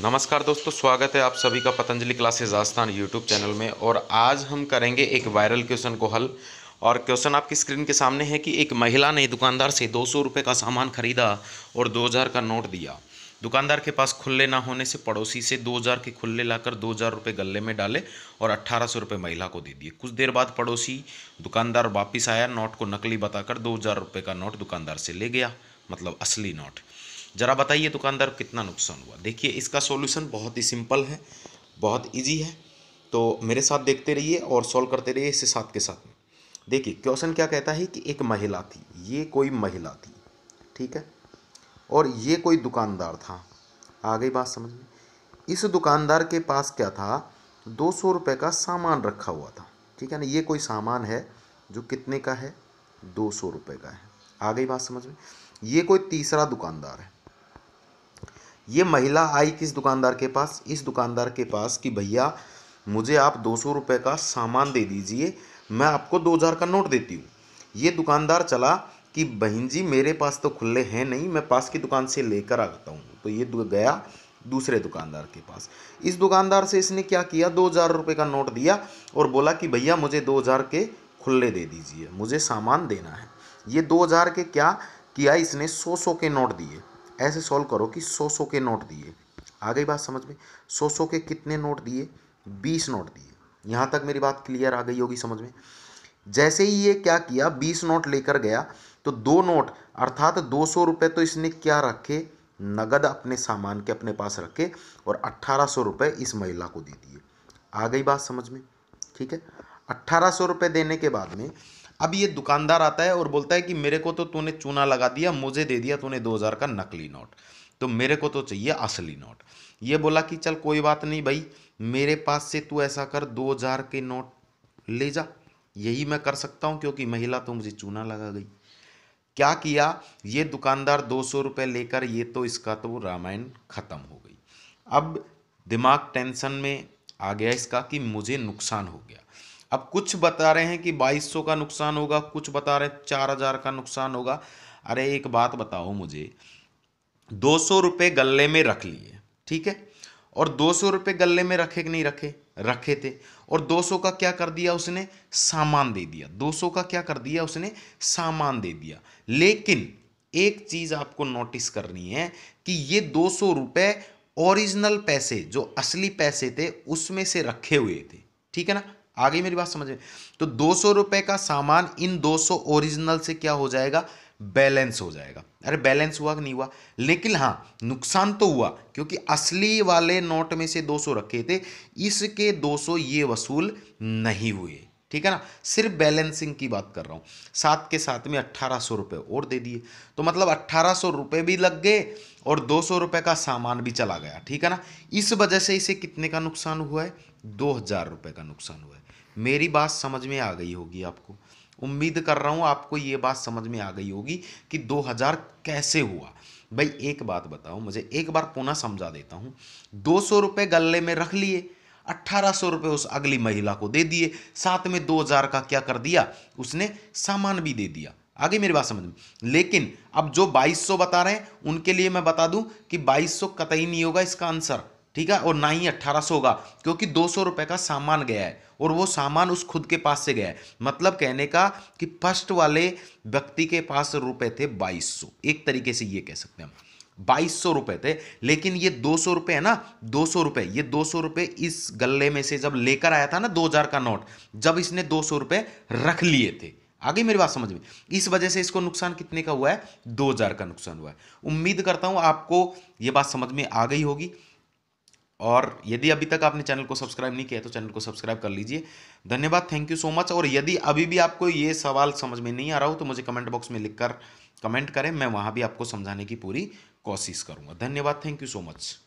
नमस्कार दोस्तों स्वागत है आप सभी का पतंजलि क्लासेज आस्थान यूट्यूब चैनल में और आज हम करेंगे एक वायरल क्वेश्चन को हल और क्वेश्चन आपकी स्क्रीन के सामने है कि एक महिला ने दुकानदार से दो सौ रुपये का सामान खरीदा और दो हज़ार का नोट दिया दुकानदार के पास खुले ना होने से पड़ोसी से दो हज़ार के खुले लाकर दो हज़ार रुपये गले में डाले और अट्ठारह सौ रुपये महिला को दे दिए कुछ देर बाद पड़ोसी दुकानदार वापस आया नोट को नकली बताकर दो हज़ार रुपये का नोट दुकानदार से ले गया मतलब असली नोट ज़रा बताइए दुकानदार कितना नुकसान हुआ देखिए इसका सॉल्यूशन बहुत ही सिंपल है बहुत इजी है तो मेरे साथ देखते रहिए और सॉल्व करते रहिए इसे साथ के साथ में देखिए क्वेश्चन क्या कहता है कि एक महिला थी ये कोई महिला थी ठीक है और ये कोई दुकानदार था आ गई बात समझ में इस दुकानदार के पास क्या था दो सौ रुपये का सामान रखा हुआ था ठीक है ना ये कोई सामान है जो कितने का है दो सौ रुपये का है आ गई बात समझ में ये कोई तीसरा दुकानदार है ये महिला आई किस दुकानदार के पास इस दुकानदार के पास कि भैया मुझे आप दो सौ रुपये का सामान दे दीजिए मैं आपको दो हज़ार का नोट देती हूँ ये दुकानदार चला कि बहन जी मेरे पास तो खुले हैं नहीं मैं पास की दुकान से लेकर आता हूँ तो ये गया दूसरे दुकानदार के पास इस दुकानदार से इसने क्या किया दो हज़ार रुपये का नोट दिया और बोला कि भैया मुझे दो हज़ार के खुले दे दीजिए मुझे सामान देना है ये दो हज़ार के क्या किया इसने सौ सौ के नोट दिए ऐसे सॉल्व करो कि सौ सौ के नोट दिए आ गई बात समझ में सौ सौ के कितने नोट दिए बीस नोट दिए यहाँ तक मेरी बात क्लियर आ गई होगी समझ में जैसे ही ये क्या किया बीस नोट लेकर गया तो दो नोट अर्थात दो सौ रुपये तो इसने क्या रखे नगद अपने सामान के अपने पास रखे और अट्ठारह सौ रुपये इस महिला को दे दिए आ गई बात समझ में ठीक है अट्ठारह सौ रुपये देने के बाद में अब ये दुकानदार आता है और बोलता है कि मेरे को तो तूने चूना लगा दिया मुझे दे दिया तूने दो हज़ार का नकली नोट तो मेरे को तो चाहिए असली नोट ये बोला कि चल कोई बात नहीं भाई मेरे पास से तू ऐसा कर दो हज़ार के नोट ले जा यही मैं कर सकता हूँ क्योंकि महिला तो मुझे चूना लगा गई क्या किया ये दुकानदार दो सौ रुपये लेकर ये तो इसका तो रामायण ख़त्म हो गई अब दिमाग टेंशन में आ गया इसका कि मुझे नुकसान हो गया अब कुछ बता रहे हैं कि 2200 का नुकसान होगा कुछ बता रहे हैं 4000 का नुकसान होगा अरे एक बात बताओ मुझे दो सौ रुपये गले में रख लिए ठीक है और दो सौ रुपये गले में रखे कि नहीं रखे रखे थे और दो सौ का क्या कर दिया उसने सामान दे दिया दो सौ का क्या कर दिया उसने सामान दे दिया लेकिन एक चीज़ आपको नोटिस करनी है कि ये दो सौ रुपये ओरिजिनल पैसे जो असली पैसे थे उसमें से रखे हुए थे ठीक है ना आ गई मेरी बात समझ में तो दो सौ रुपए का सामान इन दो सौ ओरिजिनल से क्या हो जाएगा बैलेंस हो जाएगा अरे बैलेंस हुआ कि नहीं हुआ लेकिन हाँ नुकसान तो हुआ क्योंकि असली वाले नोट में से 200 रखे थे इसके 200 ये वसूल नहीं हुए ठीक है ना सिर्फ बैलेंसिंग की बात कर रहा हूँ साथ के साथ में अट्ठारह सौ रुपए और दे दिए तो मतलब अट्ठारह सौ रुपए भी लग गए और दो सौ रुपए का सामान भी चला गया ठीक है ना इस वजह से इसे कितने का नुकसान हुआ है दो हज़ार रुपये का नुकसान हुआ है मेरी बात समझ में आ गई होगी आपको उम्मीद कर रहा हूँ आपको ये बात समझ में आ गई होगी कि दो हज़ार कैसे हुआ भाई एक बात बताओ मुझे एक बार पुनः समझा देता हूँ दो सौ रुपये गले में रख लिए अट्ठारह सौ रुपये उस अगली महिला को दे दिए साथ में दो हज़ार का क्या कर दिया उसने सामान भी दे दिया आगे मेरी बात समझ में लेकिन अब जो 2200 बता रहे हैं उनके लिए मैं बता दूं कि 2200 कतई नहीं होगा इसका आंसर ठीक है और ना ही अट्ठारह सौ होगा क्योंकि दो सौ रुपये का सामान गया है और वो सामान उस खुद के पास से गया है मतलब कहने का कि फर्स्ट वाले व्यक्ति के पास रुपए थे बाईस सौ एक तरीके से ये कह सकते हैं हम बाईस सौ रुपये थे लेकिन ये दो सौ रुपये है ना दो सौ रुपये ये दो सौ रुपये इस गले में से जब लेकर आया था ना दो हज़ार का नोट जब इसने दो सौ रुपये रख लिए थे आगे मेरी बात समझ में इस वजह से इसको नुकसान कितने का हुआ है दो हज़ार का नुकसान हुआ है उम्मीद करता हूँ आपको ये बात समझ में आ गई होगी और यदि अभी तक आपने चैनल को सब्सक्राइब नहीं किया तो चैनल को सब्सक्राइब कर लीजिए धन्यवाद थैंक यू सो मच और यदि अभी भी आपको ये सवाल समझ में नहीं आ रहा हो तो मुझे कमेंट बॉक्स में लिखकर कमेंट करें मैं वहाँ भी आपको समझाने की पूरी कोशिश करूँगा धन्यवाद थैंक यू सो मच